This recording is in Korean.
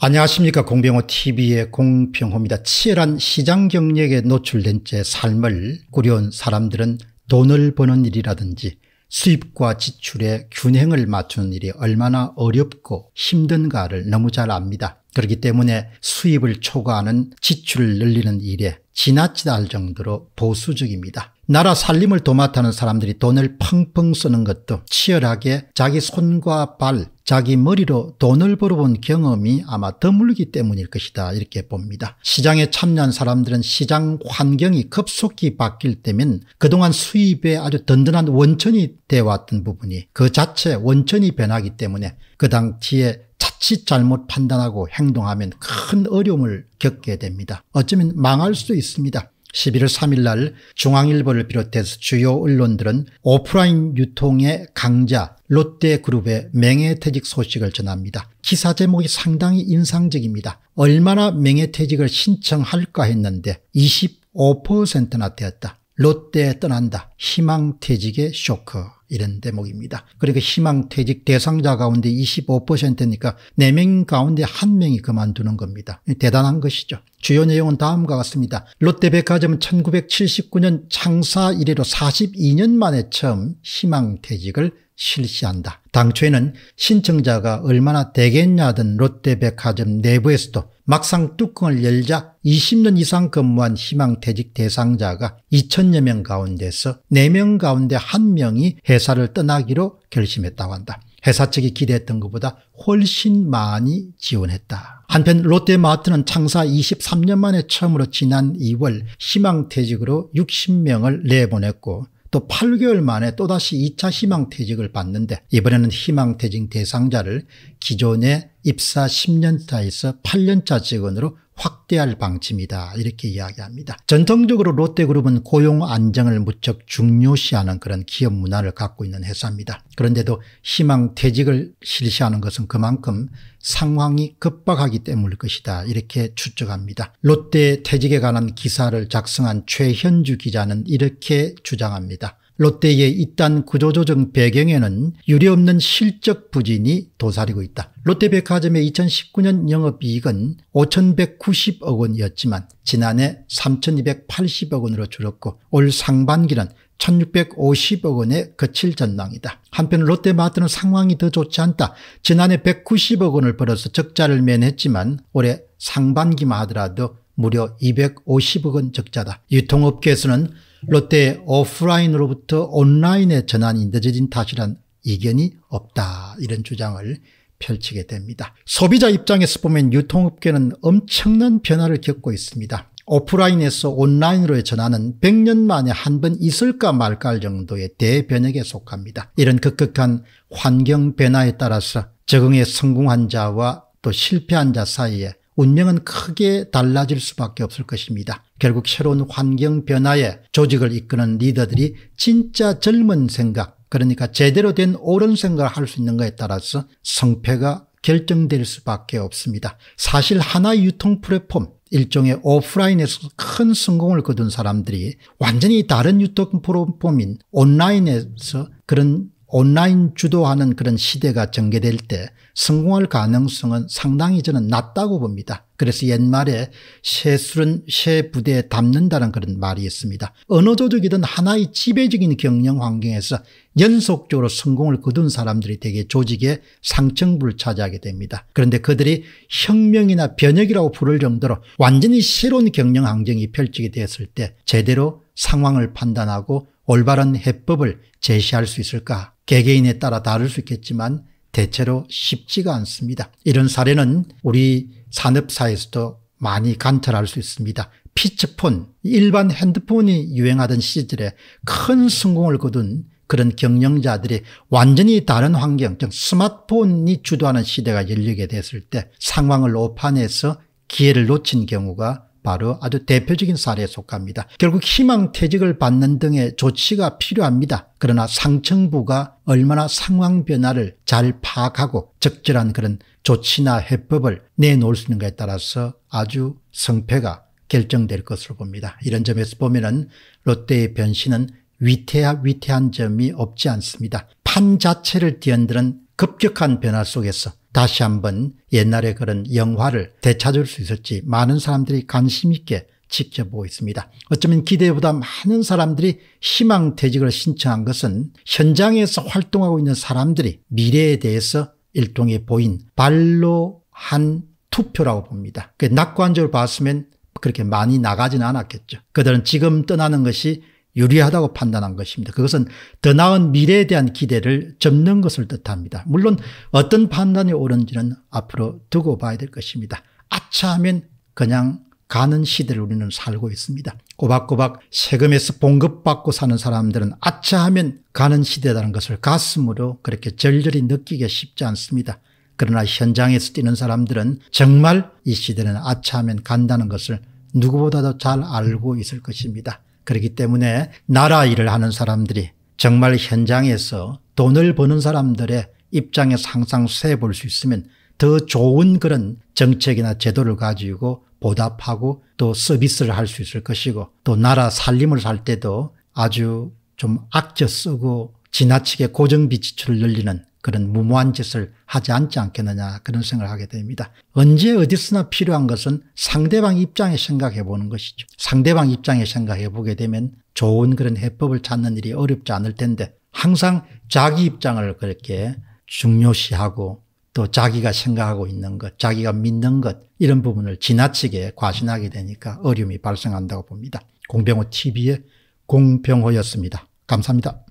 안녕하십니까 공병호 tv의 공병호입니다. 치열한 시장 경력에 노출된 채 삶을 꾸려온 사람들은 돈을 버는 일이라든지 수입과 지출의 균형을 맞추는 일이 얼마나 어렵고 힘든가를 너무 잘 압니다. 그렇기 때문에 수입을 초과하는 지출을 늘리는 일에 지나치다 할 정도로 보수적입니다. 나라 살림을 도맡아는 사람들이 돈을 펑펑 쓰는 것도 치열하게 자기 손과 발, 자기 머리로 돈을 벌어본 경험이 아마 드물기 때문일 것이다 이렇게 봅니다. 시장에 참여한 사람들은 시장 환경이 급속히 바뀔 때면 그동안 수입에 아주 든든한 원천이 되어왔던 부분이 그 자체 원천이 변하기 때문에 그 당시에 자칫 잘못 판단하고 행동하면 큰 어려움을 겪게 됩니다. 어쩌면 망할 수도 있습니다. 11월 3일 날 중앙일보를 비롯해서 주요 언론들은 오프라인 유통의 강자 롯데그룹의 맹예퇴직 소식을 전합니다. 기사 제목이 상당히 인상적입니다. 얼마나 맹예퇴직을 신청할까 했는데 25%나 되었다. 롯데에 떠난다. 희망퇴직의 쇼크. 이런 대목입니다. 그리고 희망퇴직 대상자 가운데 25%니까 4명 가운데 1명이 그만두는 겁니다. 대단한 것이죠. 주요 내용은 다음과 같습니다. 롯데백화점 1979년 창사 이래로 42년 만에 처음 희망퇴직을 실시한다. 당초에는 신청자가 얼마나 되겠냐던 롯데백화점 내부에서도 막상 뚜껑을 열자 20년 이상 근무한 희망퇴직 대상자가 2천여 명 가운데서 4명 가운데 1명이 회사를 떠나기로 결심했다고 한다. 회사 측이 기대했던 것보다 훨씬 많이 지원했다. 한편 롯데마트는 창사 23년 만에 처음으로 지난 2월 희망퇴직으로 60명을 내보냈고 또 8개월 만에 또다시 2차 희망퇴직을 받는데 이번에는 희망퇴직 대상자를 기존의 입사 10년차에서 8년차 직원으로 확대할 방침이다 이렇게 이야기합니다. 전통적으로 롯데그룹은 고용 안정을 무척 중요시하는 그런 기업 문화를 갖고 있는 회사입니다. 그런데도 희망 퇴직을 실시하는 것은 그만큼 상황이 급박하기 때문일 것이다 이렇게 추측합니다. 롯데 퇴직에 관한 기사를 작성한 최현주 기자는 이렇게 주장합니다. 롯데의 이딴 구조조정 배경에는 유례없는 실적 부진이 도사리고 있다. 롯데백화점의 2019년 영업이익은 5,190억 원이었지만 지난해 3,280억 원으로 줄었고 올 상반기는 1650억 원에 그칠 전망이다. 한편 롯데마트는 상황이 더 좋지 않다. 지난해 190억 원을 벌어서 적자를 면했지만 올해 상반기만 하더라도 무려 250억 원 적자다. 유통업계에서는 롯데 오프라인으로부터 온라인의 전환이 늦어진 탓이란 이견이 없다 이런 주장을 펼치게 됩니다. 소비자 입장에서 보면 유통업계는 엄청난 변화를 겪고 있습니다. 오프라인에서 온라인으로의 전환은 100년 만에 한 번 있을까 말까 정도의 대변혁에 속합니다. 이런 급격한 환경 변화에 따라서 적응에 성공한 자와 또 실패한 자 사이에 운명은 크게 달라질 수밖에 없을 것입니다. 결국 새로운 환경 변화에 조직을 이끄는 리더들이 진짜 젊은 생각 그러니까 제대로 된 옳은 생각을 할 수 있는 것에 따라서 성패가 결정될 수밖에 없습니다. 사실 하나의 유통 플랫폼 일종의 오프라인에서 큰 성공을 거둔 사람들이 완전히 다른 유통 플랫폼인 온라인에서 그런 온라인 주도하는 그런 시대가 전개될 때 성공할 가능성은 상당히 저는 낮다고 봅니다. 그래서 옛말에 새술은 새 부대에 담는다는 그런 말이 있습니다. 어느 조직이든 하나의 지배적인 경영 환경에서 연속적으로 성공을 거둔 사람들이 대개 조직의 상층부를 차지하게 됩니다. 그런데 그들이 혁명이나 변혁이라고 부를 정도로 완전히 새로운 경영 환경이 펼치게 되었을 때 제대로 상황을 판단하고 올바른 해법을 제시할 수 있을까 개개인에 따라 다를 수 있겠지만 대체로 쉽지가 않습니다. 이런 사례는 우리 산업사에서도 많이 관찰할 수 있습니다. 피치폰, 일반 핸드폰이 유행하던 시절에 큰 성공을 거둔 그런 경영자들이 완전히 다른 환경, 즉 스마트폰이 주도하는 시대가 열리게 됐을 때 상황을 오판해서 기회를 놓친 경우가 바로 아주 대표적인 사례에 속합니다. 결국 희망퇴직을 받는 등의 조치가 필요합니다. 그러나 상층부가 얼마나 상황 변화를 잘 파악하고 적절한 그런 조치나 해법을 내놓을 수 있는가에 따라서 아주 성패가 결정될 것으로 봅니다. 이런 점에서 보면 은 롯데의 변신은 위태한, 위태한 점이 없지 않습니다. 판 자체를 뒤흔드는 급격한 변화 속에서 다시 한번 옛날에 그런 영화를 되찾을 수있었지 많은 사람들이 관심 있게 지켜보고 있습니다. 어쩌면 기대보다 많은 사람들이 희망퇴직을 신청한 것은 현장에서 활동하고 있는 사람들이 미래에 대해서 일동의 보인 발로 한 투표라고 봅니다. 낙관적으로 봤으면 그렇게 많이 나가지는 않았겠죠. 그들은 지금 떠나는 것이 유리하다고 판단한 것입니다. 그것은 더 나은 미래에 대한 기대를 접는 것을 뜻합니다. 물론 어떤 판단이 옳은지는 앞으로 두고 봐야 될 것입니다. 아차하면 그냥 가는 시대를 우리는 살고 있습니다. 꼬박꼬박 세금에서 봉급받고 사는 사람들은 아차하면 가는 시대라는 것을 가슴으로 그렇게 절절히 느끼기 쉽지 않습니다. 그러나 현장에서 뛰는 사람들은 정말 이 시대는 아차하면 간다는 것을 누구보다도 잘 알고 있을 것입니다. 그렇기 때문에 나라 일을 하는 사람들이 정말 현장에서 돈을 버는 사람들의 입장에서 항상 세볼 수 있으면 더 좋은 그런 정책이나 제도를 가지고 보답하고 또 서비스를 할 수 있을 것이고 또 나라 살림을 살 때도 아주 좀악껴 쓰고 지나치게 고정비 지출을 늘리는 그런 무모한 짓을 하지 않지 않겠느냐 그런 생각을 하게 됩니다. 언제 어디서나 필요한 것은 상대방 입장에 생각해 보는 것이죠. 상대방 입장에 생각해 보게 되면 좋은 그런 해법을 찾는 일이 어렵지 않을 텐데 항상 자기 입장을 그렇게 중요시하고 또 자기가 생각하고 있는 것, 자기가 믿는 것 이런 부분을 지나치게 과신하게 되니까 어려움이 발생한다고 봅니다. 공병호 TV의 공병호였습니다. 감사합니다.